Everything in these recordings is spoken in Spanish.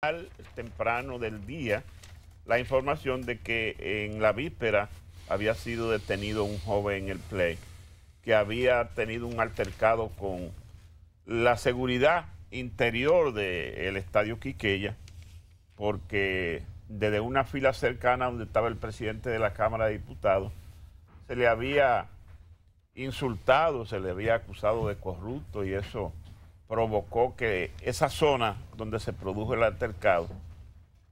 al temprano del día la información de que en la víspera había sido detenido un joven en el play que había tenido un altercado con la seguridad interior del estadio Quiqueya porque desde una fila cercana donde estaba el presidente de la Cámara de Diputados se le había insultado, se le había acusado de corrupto y eso provocó que esa zona donde se produjo el altercado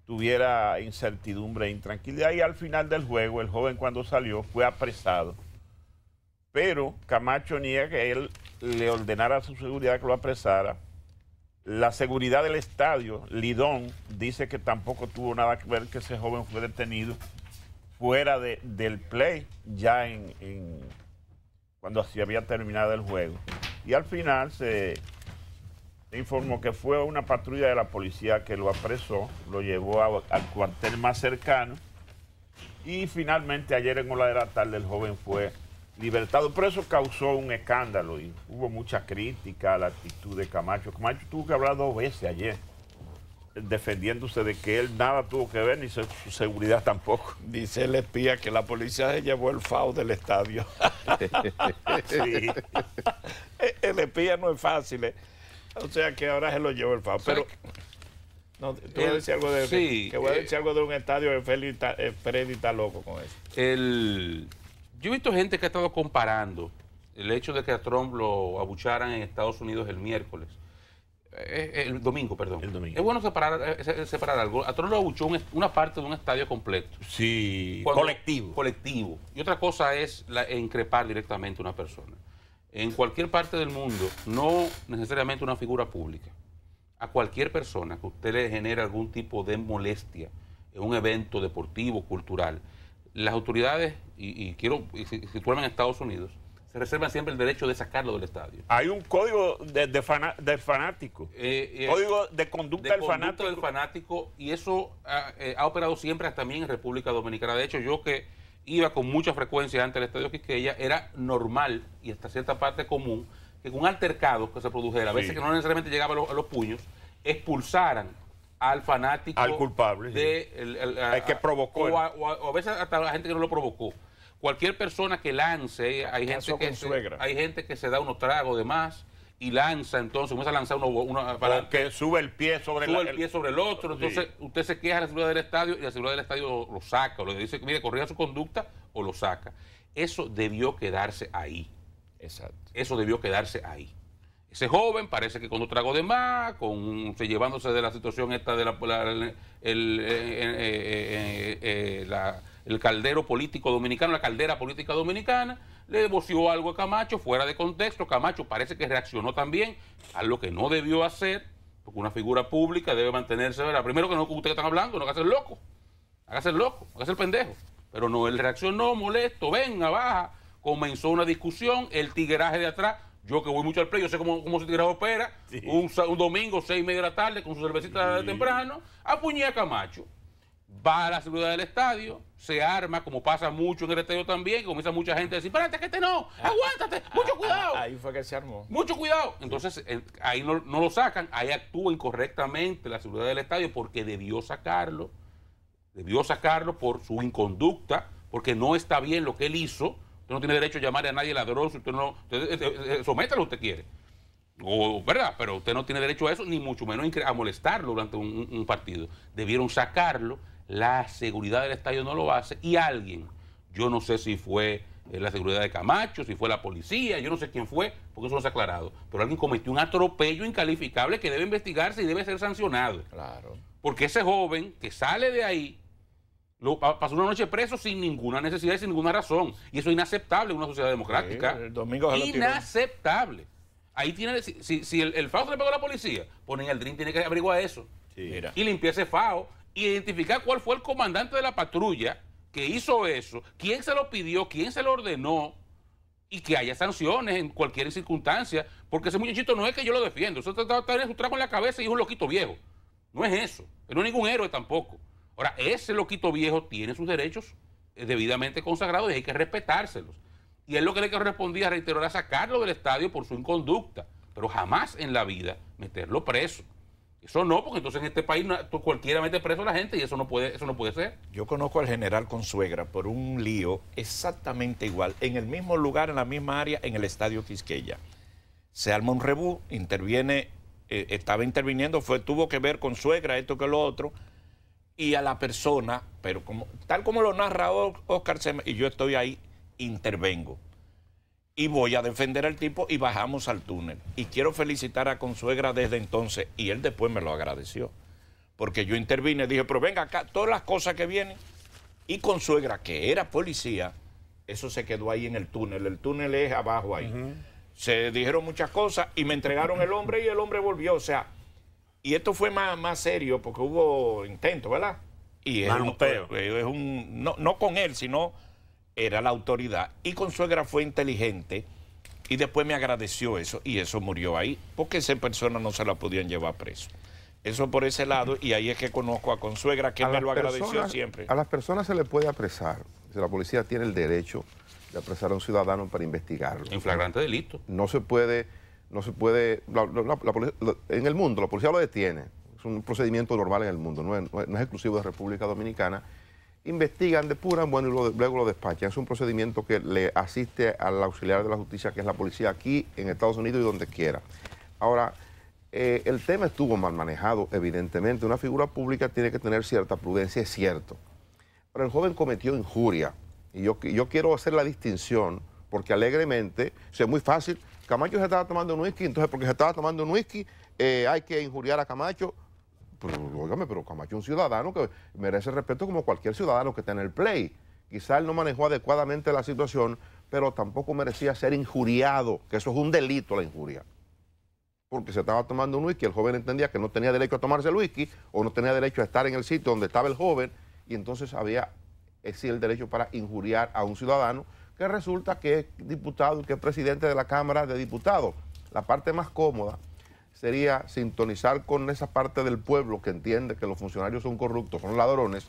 tuviera incertidumbre e intranquilidad y al final del juego el joven cuando salió fue apresado. Pero Camacho niega que él le ordenara a su seguridad que lo apresara. La seguridad del estadio, Lidón, dice que tampoco tuvo nada que ver que ese joven fue detenido fuera de, del play, ya en, cuando así había terminado el juego. Y al final se informó que fue una patrulla de la policía que lo apresó, lo llevó al cuartel más cercano y finalmente ayer en hora de la tarde el joven fue libertado. Pero eso causó un escándalo y hubo mucha crítica a la actitud de Camacho. Camacho tuvo que hablar dos veces ayer defendiéndose de que él nada tuvo que ver ni su, seguridad tampoco. Dice el espía que la policía se llevó el FAO del estadio. sí. El espía no es fácil. ¿eh? O sea que ahora se lo llevo el FAO. Pero no, tú a decir algo de que voy a eh, decir algo de un estadio de eh, Freddy está, loco con eso. El, yo he visto gente que ha estado comparando el hecho de que a Trump lo abucharan en Estados Unidos el miércoles. Eh, el, domingo, perdón. El domingo. Es bueno separar, separar algo. A Trump lo abuchó una parte de un estadio completo. Sí, colectivo. Colectivo. Y otra cosa es la, increpar directamente a una persona en cualquier parte del mundo, no necesariamente una figura pública, a cualquier persona que usted le genere algún tipo de molestia en un evento deportivo, cultural, las autoridades, y, y quiero situarme en Estados Unidos, se reservan siempre el derecho de sacarlo del estadio. Hay un código de, de, fanático, eh, eh, código de conducta, del, fanático. y eso ha, eh, ha operado siempre también en República Dominicana. De hecho, yo que iba con mucha frecuencia ante el Estadio Quisqueya, era normal y hasta cierta parte común que con altercados que se produjera, a veces que no necesariamente llegaba a los, puños, expulsaran al fanático. Al culpable. De, que provocó. O a, a, veces hasta la gente que no lo provocó. Cualquier persona que lance, hay gente que, hay gente que se da unos tragos de más y lanza, entonces comienza a lanzar uno, uno que sube el pie sobre el pie sobre el otro, entonces usted se queja a la seguridad del estadio y la seguridad del estadio lo saca, o le dice, mire, corrija su conducta o lo saca. Eso debió quedarse ahí. Exacto. Eso debió quedarse ahí. Ese joven parece que cuando un trago de más, con se, llevándose de la situación esta de la, el, eh, eh, eh, el caldero político dominicano, la caldera política dominicana le devoció algo a Camacho fuera de contexto. Camacho parece que reaccionó también a lo que no debió hacer, porque una figura pública debe mantenerse, ¿verdad? Primero que no, ustedes están hablando, no hagas el loco, hagas el loco, hagas el pendejo. Pero no, él reaccionó molesto, venga, baja, comenzó una discusión, el tigueraje de atrás, yo que voy mucho al play, yo sé cómo, cómo se tira opera. Un, domingo, seis y media de la tarde, con su cervecita de temprano, apuñé a Camacho va a la seguridad del estadio, se arma, como pasa mucho en el estadio también, comienza mucha gente a decir, que este no, aguántate, ah, mucho ah, cuidado. Ah, ahí fue que se armó. Mucho cuidado. Entonces, ahí no, lo sacan, ahí actúa incorrectamente la seguridad del estadio porque debió sacarlo, debió sacarlo por su inconducta, porque no está bien lo que él hizo. Usted no tiene derecho a llamar a nadie ladrón, usted no, usted, eh, eh, eh, sométalo usted quiere. ¿Verdad? Pero usted no tiene derecho a eso, ni mucho menos a molestarlo durante un partido. Debieron sacarlo la seguridad del estadio no lo hace y alguien, yo no sé si fue eh, la seguridad de Camacho, si fue la policía, yo no sé quién fue, porque eso no se ha aclarado, pero alguien cometió un atropello incalificable que debe investigarse y debe ser sancionado. Claro. Porque ese joven que sale de ahí pasó una noche preso sin ninguna necesidad y sin ninguna razón. Y eso es inaceptable en una sociedad democrática. el domingo inaceptable. Ahí tiene, si, si el, FAO se le pegó a la policía, ponen pues el DRIN, tiene que averiguar eso. y limpiar ese FAO identificar cuál fue el comandante de la patrulla que hizo eso, quién se lo pidió, quién se lo ordenó y que haya sanciones en cualquier circunstancia, porque ese muchachito no es que yo lo defiendo, eso está en su trago en la cabeza y es un loquito viejo. No es eso, no es ningún héroe tampoco. Ahora, ese loquito viejo tiene sus derechos eh, debidamente consagrados y hay que respetárselos. Y es lo que le correspondía, reiterar, a sacarlo del estadio por su inconducta, pero jamás en la vida meterlo preso. Eso no, porque entonces en este país cualquiera mete preso a la gente y eso no puede, eso no puede ser. Yo conozco al general Consuegra por un lío exactamente igual, en el mismo lugar, en la misma área, en el estadio Quisqueya. Se arma un rebú, interviene, eh, estaba interviniendo, fue, tuvo que ver con suegra, esto que lo otro, y a la persona, pero como, tal como lo narra Oscar Sema, y yo estoy ahí, intervengo y voy a defender al tipo y bajamos al túnel. Y quiero felicitar a Consuegra desde entonces y él después me lo agradeció. Porque yo intervine, dije, pero venga acá, todas las cosas que vienen. Y Consuegra, que era policía, eso se quedó ahí en el túnel. El túnel es abajo ahí. Se dijeron muchas cosas y me entregaron el hombre y el hombre volvió. O sea, y esto fue más, serio porque hubo intento, ¿verdad? Y es, un, eh, no con él, sino era la autoridad y Consuegra fue inteligente y después me agradeció eso y eso murió ahí porque esa persona no se la podían llevar preso. Eso por ese lado y ahí es que conozco a Consuegra que me lo agradeció siempre. A las personas se les puede apresar, la policía tiene el derecho de apresar a un ciudadano para investigarlo. En flagrante delito. No se puede, no se puede, en el mundo la policía lo detiene, es un procedimiento normal en el mundo, no es, no es exclusivo de República Dominicana investigan, depuran, bueno, y luego, lo despachan. Es un procedimiento que le asiste al auxiliar de la justicia, que es la policía aquí en Estados Unidos y donde quiera. Ahora, eh, el tema estuvo mal manejado, evidentemente. Una figura pública tiene que tener cierta prudencia, es cierto. Pero el joven cometió injuria. Y yo, quiero hacer la distinción, porque alegremente, es muy fácil, Camacho se estaba tomando un whisky, entonces porque se estaba tomando un whisky, eh, hay que injuriar a Camacho pues, pero Camacho es un ciudadano que merece respeto como cualquier ciudadano que está en el play. Quizá él no manejó adecuadamente la situación, pero tampoco merecía ser injuriado, que eso es un delito la injuria. Porque se estaba tomando un whisky, el joven entendía que no tenía derecho a tomarse el whisky o no tenía derecho a estar en el sitio donde estaba el joven y entonces había eh, el derecho para injuriar a un ciudadano que resulta que es diputado que es presidente de la Cámara de Diputados. La parte más cómoda sería sintonizar con esa parte del pueblo que entiende que los funcionarios son corruptos, son ladrones,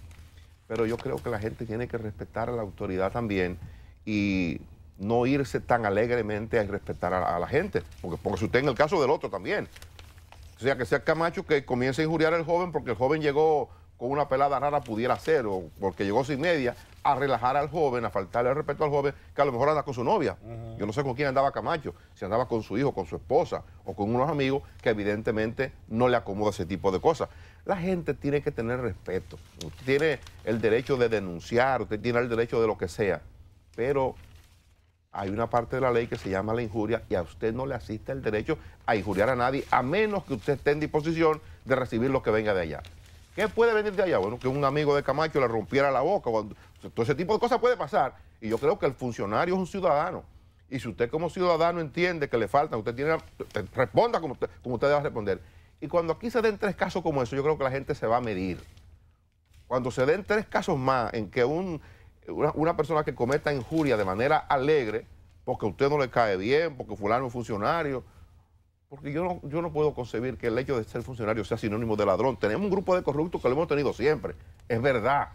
pero yo creo que la gente tiene que respetar a la autoridad también y no irse tan alegremente a irrespetar a, a la gente, porque si usted en el caso del otro también. O sea, que sea Camacho que comience a injuriar al joven porque el joven llegó con una pelada rara pudiera ser, o porque llegó sin media, a relajar al joven, a faltarle el respeto al joven, que a lo mejor anda con su novia. Yo no sé con quién andaba Camacho, si andaba con su hijo, con su esposa o con unos amigos que evidentemente no le acomoda ese tipo de cosas. La gente tiene que tener respeto. Usted tiene el derecho de denunciar, usted tiene el derecho de lo que sea, pero hay una parte de la ley que se llama la injuria y a usted no le asiste el derecho a injuriar a nadie, a menos que usted esté en disposición de recibir lo que venga de allá. ¿Qué puede venir de allá? Bueno, que un amigo de Camacho le rompiera la boca. todo ese tipo de cosas puede pasar. Y yo creo que el funcionario es un ciudadano. Y si usted como ciudadano entiende que le falta, usted tiene, responda como usted, como usted debe responder. Y cuando aquí se den tres casos como eso, yo creo que la gente se va a medir. Cuando se den tres casos más en que un, una, persona que cometa injuria de manera alegre, porque a usted no le cae bien, porque fulano es funcionario, porque yo no, yo no puedo concebir que el hecho de ser funcionario sea sinónimo de ladrón. Tenemos un grupo de corruptos que lo hemos tenido siempre. Es verdad.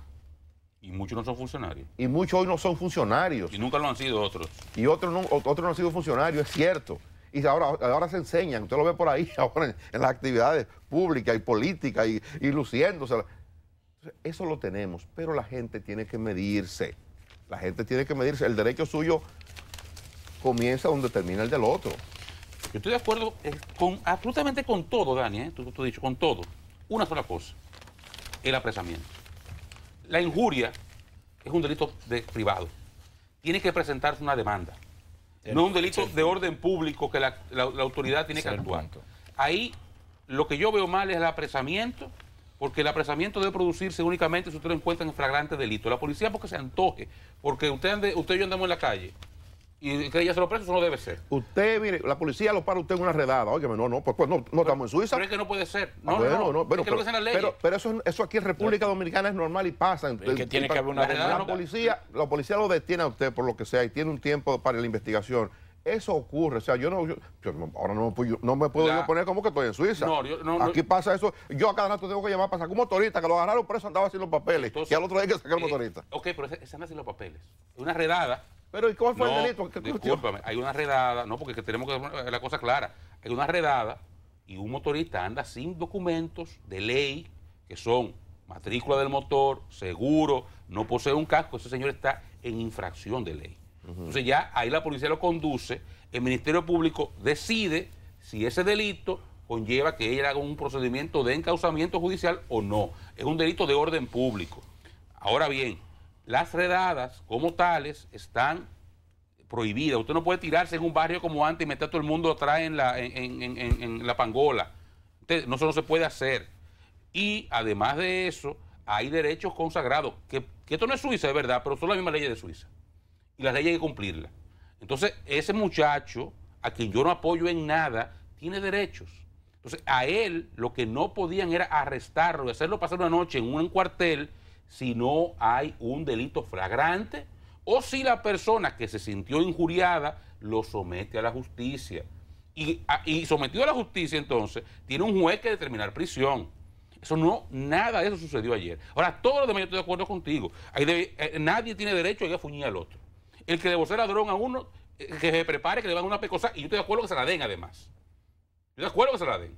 Y muchos no son funcionarios. Y muchos hoy no son funcionarios. Y nunca lo han sido otros. Y otros no, otros no han sido funcionarios, es cierto. Y ahora, ahora se enseñan, usted lo ve por ahí, ahora en, las actividades públicas y políticas y, y luciéndose. Eso lo tenemos, pero la gente tiene que medirse. La gente tiene que medirse. El derecho suyo comienza donde termina el del otro. Yo estoy de acuerdo eh, con absolutamente con todo, Dani, eh, tú, has dicho, con todo. Una sola cosa, el apresamiento. La injuria es un delito de privado. Tiene que presentarse una demanda. no es un delito de orden público que la, autoridad tiene que actuar. Ahí lo que yo veo mal es el apresamiento, porque el apresamiento debe producirse únicamente si usted lo encuentra en flagrante delito. La policía porque se antoje, porque usted, usted y yo andamos en la calle y cree ya se lo preso, no debe ser. Usted, mire, la policía lo para usted en una redada. Óyeme, no, no, pues, pues no, no estamos en Suiza. Pero es que no puede ser. Ah, no, no, no, pero, eso, eso aquí en República Dominicana es normal y pasa. que tiene que haber una redada. La policía, lo detiene a usted por lo que sea y tiene un tiempo para la investigación. Eso ocurre, o sea, yo no, ahora no, yo, no me puedo yo poner como que estoy en Suiza. No, no, Aquí pasa eso, yo a cada rato tengo que llamar para sacar un motorista, que lo agarraron preso, andaba haciendo papeles, y al otro día hay que sacar el eh, motorista. ok, pero ese, han haciendo los papeles. Una redada pero ¿y cómo fue el delito? hay una redada, no, porque tenemos que la cosa clara. Hay una redada y un motorista anda sin documentos de ley, que son matrícula del motor, seguro, no posee un casco, ese señor está en infracción de ley. Entonces ya ahí la policía lo conduce, el Ministerio Público decide si ese delito conlleva que ella haga un procedimiento de encauzamiento judicial o no. Es un delito de orden público. Ahora bien, las redadas como tales están prohibidas. Usted no puede tirarse en un barrio como antes y meter a todo el mundo atrás en la, en, la pangola. no, eso no se puede hacer. Y además de eso, hay derechos consagrados, que, que esto no es Suiza, es verdad, pero son las mismas leyes de Suiza. Y las leyes hay que cumplirlas. Entonces, ese muchacho, a quien yo no apoyo en nada, tiene derechos. Entonces, a él lo que no podían era arrestarlo y hacerlo pasar una noche en un cuartel si no hay un delito flagrante o si la persona que se sintió injuriada lo somete a la justicia. Ah, y, sometido a la justicia entonces, tiene un juez que determinar prisión. Eso no, nada de eso sucedió ayer. Ahora, todo lo demás yo estoy de acuerdo contigo. Eh, nadie tiene derecho a ir a fuñir al otro. El que debo ser ladrón a uno, eh, que se prepare, que le van una pecosa, y yo estoy de acuerdo que se la den además. Yo estoy de acuerdo que se la den.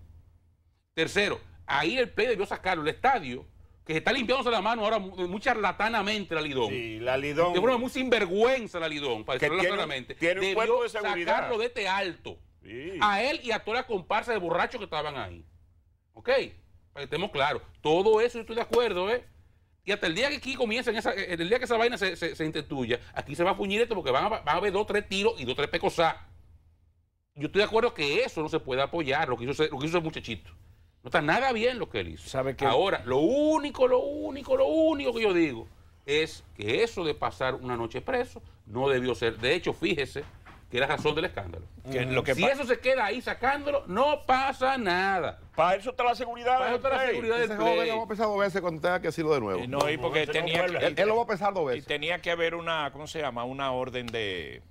Tercero, ahí el P debió sacar El estadio que se está limpiándose la mano ahora eh, muy charlatanamente la Lidón. Sí, la Lidón. De forma muy sinvergüenza la Lidón, para decirlo claramente. Tiene un cuerpo de seguridad. sacarlo de este alto. A él y a toda la comparsa de borrachos que estaban ahí. ¿Ok? Para que estemos claros. Todo eso yo estoy de acuerdo, ¿eh? Y hasta el día que aquí comiencen, esa, eh, el día que esa vaina se, se, aquí se va a fuñir esto porque van a, haber dos, tres tiros y dos, tres pecosas. Yo estoy de acuerdo que eso no se puede apoyar, lo que hizo lo que hizo ese muchachito. No está nada bien lo que él hizo. ¿Sabe que... Ahora, lo único, lo único, lo único que yo digo es que eso de pasar una noche preso no debió ser. De hecho, fíjese que era razón del escándalo. Que lo que si eso se queda ahí sacándolo, no pasa nada. Para eso está la seguridad. Para eso está la seguridad del Ese joven lo va a pesar dos veces cuando tenga que decirlo de nuevo. Eh, no, porque tenía, él, lo va a pesar dos veces. Y tenía que haber una, ¿cómo se llama? Una orden de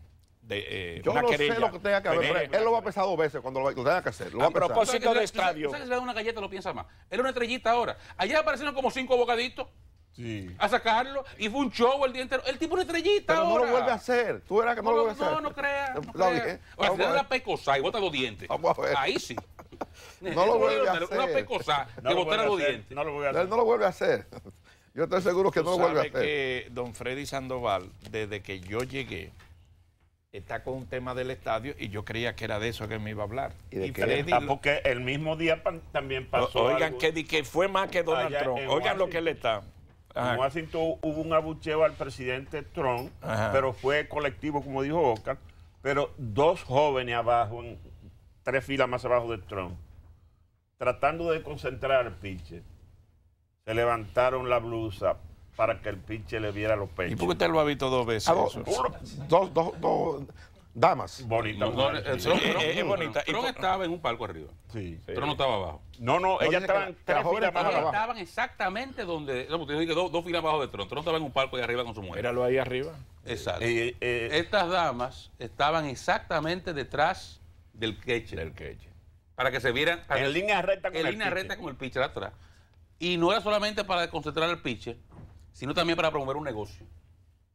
de, eh, Yo no sé lo que tenga que haber, él lo va a pesar dos veces cuando lo, tenga que hacer. Lo a, va propósito de estadio. ¿Sabes que da una galleta lo piensa más? Era una estrellita ahora. Allá aparecieron como cinco bocaditos. Sí. a sacarlo y fue un show el día entero. El tipo una estrellita. ahora. no lo vuelve a hacer. Tú verás que no, lo, vuelve no, a hacer. No, no creas. crea. o sea, si una pecosa y bota los dientes. Vamos a ver. Ahí sí. no lo vuelve a hacer. Una pecosa no dientes. No lo vuelve a hacer. no lo vuelve a hacer. Yo estoy seguro que no lo vuelve a hacer. que don Freddy Sandoval, desde que yo llegué, está con un tema del estadio y yo creía que era de eso que me iba a hablar. Y, de que ah, porque el mismo día también pasó. oigan, Que, que fue más que Donald Trump. Oigan lo que le está. En Washington hubo un abucheo al presidente Trump, pero fue colectivo, como dijo Oscar. Pero dos jóvenes abajo, tres filas más abajo de Trump, tratando de concentrar al se levantaron la blusa, para que el pinche le viera los pechos. ¿Y por qué usted lo ha visto dos veces? Ah, dos, dos, dos, damas. Bonita. No, eh, es, Tron estaba en un palco arriba. Sí. Pero no estaba abajo. No, no, ellas estaban tres filas abajo. estaban exactamente donde... dos, filas abajo de Tron. Tron estaba en un palco ahí arriba con su mujer. Éralo ahí arriba. Exacto. Eh, eh, Estas damas estaban exactamente detrás del queche. Del queche. Para que se vieran... En línea recta con en el línea recta con el pitcher atrás. Y no era solamente para concentrar al pitcher, sino también para promover un negocio.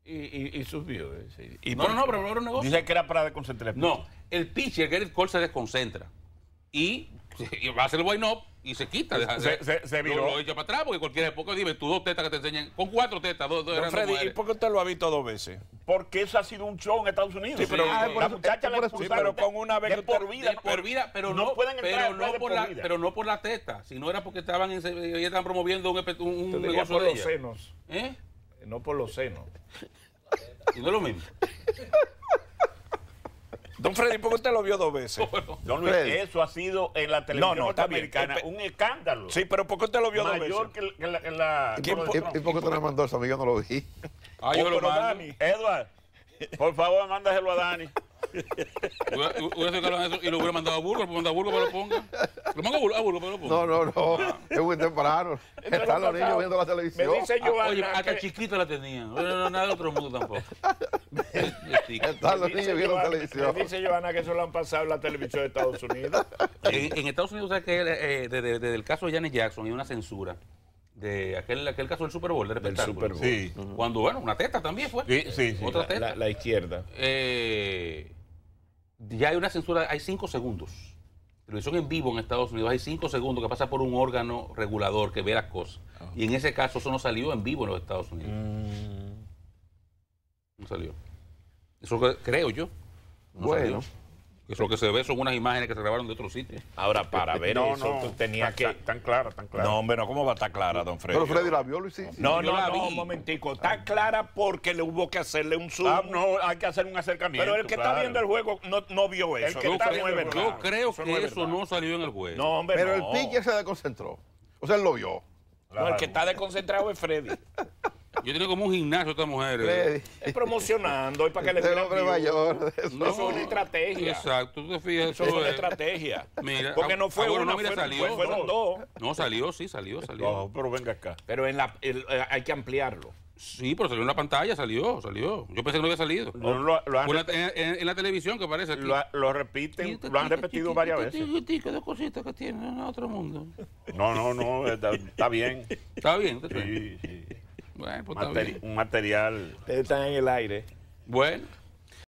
Y, y, y sus Eh, Y no, no, no, promover un negocio. Dice que era para desconcentrar. No, el pitcher, Gerrit Cole, se desconcentra. Y va a hacer el why up y se quita. se, se, se Lo, lo, echa para atrás porque cualquier época dime, tú dos tetas que te enseñan, con cuatro tetas, dos, dos Freddy, ¿y por qué usted lo ha visto dos veces? Porque eso ha sido un show en Estados Unidos. Sí, pero la muchacha ah, la con una vez por vida. vida, pero no, pueden entrar pero no por, la, pero no por la teta, sino era porque estaban en, estaban promoviendo un, negocio por de los senos. ¿Eh? No por los senos. y no es lo mismo. Don Freddy, ¿por qué usted lo vio dos veces? Don Luis, eso ha sido en la televisión norteamericana un escándalo. Sí, pero ¿por qué usted lo vio dos veces? Mayor que la... la ¿Quién, ¿Y por qué usted le mandó eso? A yo no lo vi. Ah, yo lo Edward, por favor, mándaselo a Dani. y lo hubiera mandado a Burgos, lo a Burgos para lo ponga. Lo mando a Burgos, a Burgos para lo ponga. No, no, no. Ah. Es muy temprano. Están los niños viendo la televisión. Me dice Joana. Ah, oye, hasta chiquita la tenía. No, no, nada de otro mundo tampoco. Están los niños viendo la televisión. Me dice Joana que eso lo han pasado en la televisión de Estados Unidos. En, Estados Unidos, ¿sabes que eh, desde, el caso de Janet Jackson hay una censura de aquel, aquel caso del Super Bowl, repente, el Super Bowl. Sí. Cuando, bueno, una teta también fue. Sí, sí, sí. Otra teta. la izquierda. Eh, ya hay una censura, hay cinco segundos. Televisión en vivo en Estados Unidos, hay cinco segundos que pasa por un órgano regulador que ve las cosas. Ah. Y en ese caso eso no salió en vivo en los Estados Unidos. Mm. No salió. Eso creo yo. No bueno. Salió. Eso lo que se ve son unas imágenes que se grabaron de otro sitio. Ahora, para eh, ver eso, no, tú tenías que... Tan, clara, tan clara. No, hombre, no, ¿cómo va a estar clara, don Freddy? Pero Freddy la vio, Luis. Sí, no, no, no, un momentico. Está clara porque le hubo que hacerle un zoom. Ah, no, hay que hacer un acercamiento. Pero el que está viendo el juego no, no vio eso. El que yo, está creo, yo creo que eso no salió en el juego. No, hombre, Pero el pique se desconcentró. O sea, él lo vio. No, el que está desconcentrado es Freddy. Yo tengo como un gimnasio esta mujeres eh. Es promocionando y para que le den hombre mayor. No, es una estrategia. Exacto, tú te fijas. Eso es una pues, estrategia. Mira, porque ah, no fue ah, una, no, fue, salió, fueron no. dos. No, salió, sí, salió, salió. No, pero venga acá. Pero en la, eh, hay que ampliarlo. Sí, pero salió en la pantalla, salió, salió. Yo pensé que no había salido. No, lo, lo han, en, la televisión que parece. Lo, lo, repiten, este lo han repetido varias este veces. dos cositas que tienen en otro mundo. No, no, no, está, bien. Está bien, está bien. Sí, sí. Pues un material. Ustedes están en el aire. Bueno.